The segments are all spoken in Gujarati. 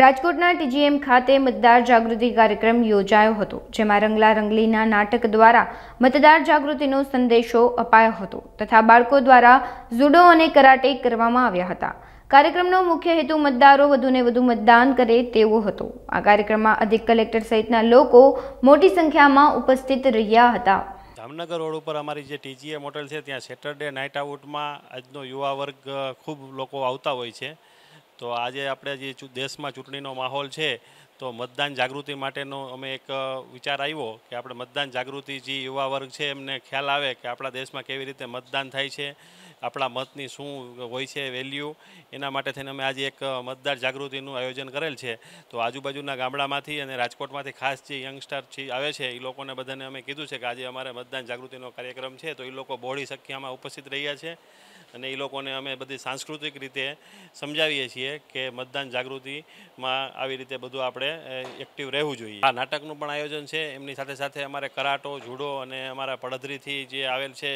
રાજકોટના ટીજીએમ ખાતે મતદાર જાગૃતિ કાર્યક્રમ યોજાયો હતો જેમાં રંગલા રંગલીના નાટક દ્વારા મતદાર જાગૃતિનો સંદેશો અપાયો હતો તથા બાળકો દ્વારા જુડો અને કરાટે કરવામાં આવ્યા હતા કાર્યક્રમનો મુખ્ય હેતુ મતદારો વધુને વધુ મતદાન કરે તેવો હતો આ કાર્યક્રમમાં અધિક કલેક્ટર સહિતના લોકો મોટી સંખ્યામાં ઉપસ્થિત રહ્યા હતા જામનગર રોડ ઉપર અમારી જે ટીજીએમ હોટલ છે ત્યાં સેટરડે નાઇટ આઉટમાં આજનો યુવા વર્ગ ખૂબ લોકો આવતા હોય છે તો આજે આપણે જે દેશમાં ચૂંટણીનો માહોલ છે તો મતદાન જાગૃતિ માટેનો અમે એક વિચાર આવ્યો કે આપણે મતદાન જાગૃતિ જે યુવા વર્ગ છે એમને ખ્યાલ આવે કે આપણા દેશમાં કેવી રીતે મતદાન થાય છે આપણા મતની શું હોય છે વેલ્યુ એના માટે થઈને અમે આજે એક મતદાર જાગૃતિનું આયોજન કરેલ છે તો આજુબાજુના ગામડામાંથી અને રાજકોટમાંથી ખાસ જે યંગસ્ટર છે આવે છે એ લોકોને બધાને અમે કીધું છે કે આજે અમારે મતદાન જાગૃતિનો કાર્યક્રમ છે તો એ લોકો બહોળી સંખ્યામાં ઉપસ્થિત રહ્યા છે અને એ લોકોને અમે બધી સાંસ્કૃતિક રીતે સમજાવીએ છીએ કે મતદાન જાગૃતિમાં આવી રીતે બધું આપણે એક્ટિવ રહેવું જોઈએ આ નાટકનું પણ આયોજન છે એમની સાથે સાથે અમારે કરાટો જુડો અને અમારા પડધરીથી જે આવેલ છે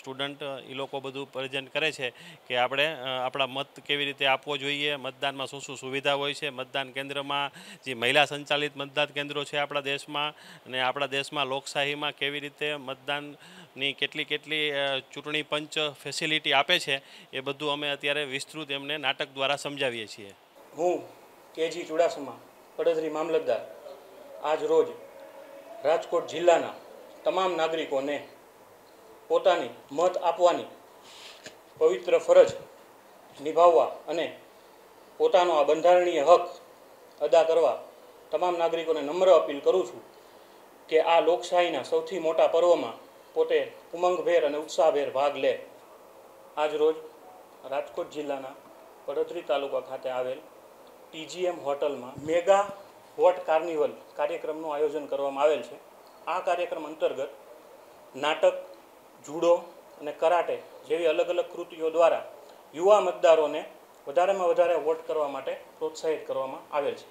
સ્ટુડન્ટ એ લોકો બધું પ્રેઝન્ટ કરે છે કે આપણે આપણા મત કેવી રીતે આપવો જોઈએ મતદાનમાં શું શું સુવિધા હોય છે મતદાન કેન્દ્રમાં જે મહિલા સંચાલિત મતદાન કેન્દ્રો છે આપણા દેશમાં અને આપણા દેશમાં લોકશાહીમાં કેવી રીતે મતદાનની કેટલી કેટલી ચૂંટણી પંચ ફેસિલિટી આપે છે એ બધું અમે અત્યારે વિસ્તૃત એમને નાટક દ્વારા સમજાવીએ છીએ હું કેજી ચુડાસમા પડદરી મામલતદાર આજ રોજ રાજકોટ જિલ્લાના તમામ નાગરિકોને પોતાની મત આપવાની પવિત્ર ફરજ નિભાવવા અને પોતાનો આ બંધારણીય હક અદા કરવા તમામ નાગરિકોને નમ્ર અપીલ કરું છું કે આ લોકશાહીના સૌથી મોટા પર્વમાં પોતે ઉમંગભેર અને ઉત્સાહભેર ભાગ લે આજ રોજ રાજકોટ જિલ્લાના પડોદરી તાલુકા ખાતે આવેલ ટીજીએમ હોટલમાં મેગા હોટ કાર્નિવલ કાર્યક્રમનું આયોજન કરવામાં આવેલ છે આ કાર્યક્રમ અંતર્ગત નાટક જુડો અને કરાટે જેવી અલગ અલગ કૃતિઓ દ્વારા યુવા મતદારોને વધારેમાં વધારે વોટ કરવા માટે પ્રોત્સાહિત કરવામાં આવેલ છે